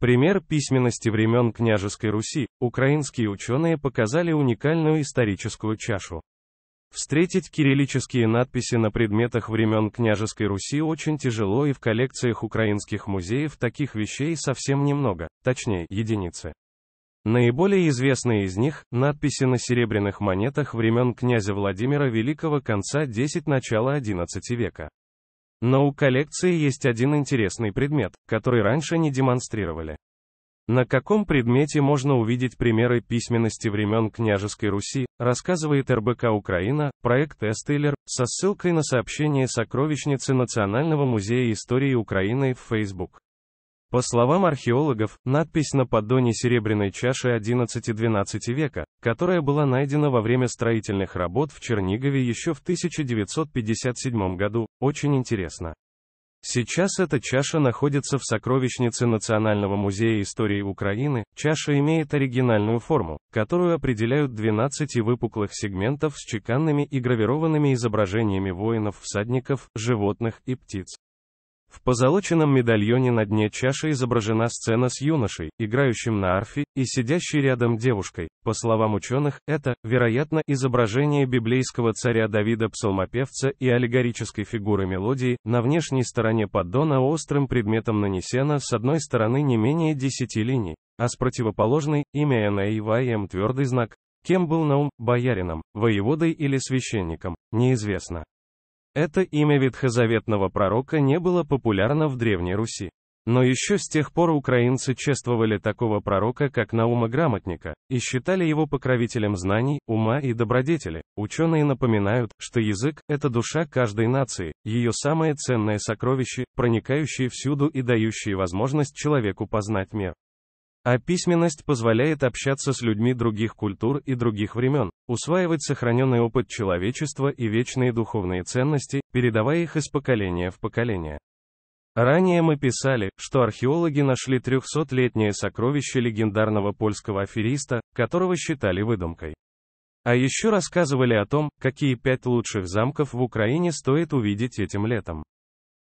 Пример письменности времен княжеской Руси, украинские ученые показали уникальную историческую чашу. Встретить кириллические надписи на предметах времен княжеской Руси очень тяжело и в коллекциях украинских музеев таких вещей совсем немного, точнее, единицы. Наиболее известные из них – надписи на серебряных монетах времен князя Владимира Великого конца 10 – начала 11 века. Но у коллекции есть один интересный предмет, который раньше не демонстрировали. На каком предмете можно увидеть примеры письменности времен княжеской Руси, рассказывает РБК Украина, проект Эстейлер, со ссылкой на сообщение сокровищницы Национального музея истории Украины в Facebook. По словам археологов, надпись на поддоне серебряной чаши XI-XII века, которая была найдена во время строительных работ в Чернигове еще в 1957 году, очень интересна. Сейчас эта чаша находится в сокровищнице Национального музея истории Украины. Чаша имеет оригинальную форму, которую определяют 12 выпуклых сегментов с чеканными и гравированными изображениями воинов, всадников, животных и птиц. В позолоченном медальоне на дне чаши изображена сцена с юношей, играющим на арфе, и сидящей рядом девушкой. По словам ученых, это, вероятно, изображение библейского царя Давида псалмопевца и аллегорической фигуры мелодии, на внешней стороне поддона острым предметом нанесено с одной стороны не менее десяти линий, а с противоположной, имя НАИВМ твердый знак. Кем был Наум, боярином, воеводой или священником, неизвестно. Это имя ветхозаветного пророка не было популярно в Древней Руси. Но еще с тех пор украинцы чествовали такого пророка, как Наума Грамотника, и считали его покровителем знаний, ума и добродетели. Ученые напоминают, что язык – это душа каждой нации, ее самое ценное сокровище, проникающее всюду и дающее возможность человеку познать мир. А письменность позволяет общаться с людьми других культур и других времен, усваивать сохраненный опыт человечества и вечные духовные ценности, передавая их из поколения в поколение. Ранее мы писали, что археологи нашли 300-летнее сокровище легендарного польского афериста, которого считали выдумкой. А еще рассказывали о том, какие пять лучших замков в Украине стоит увидеть этим летом.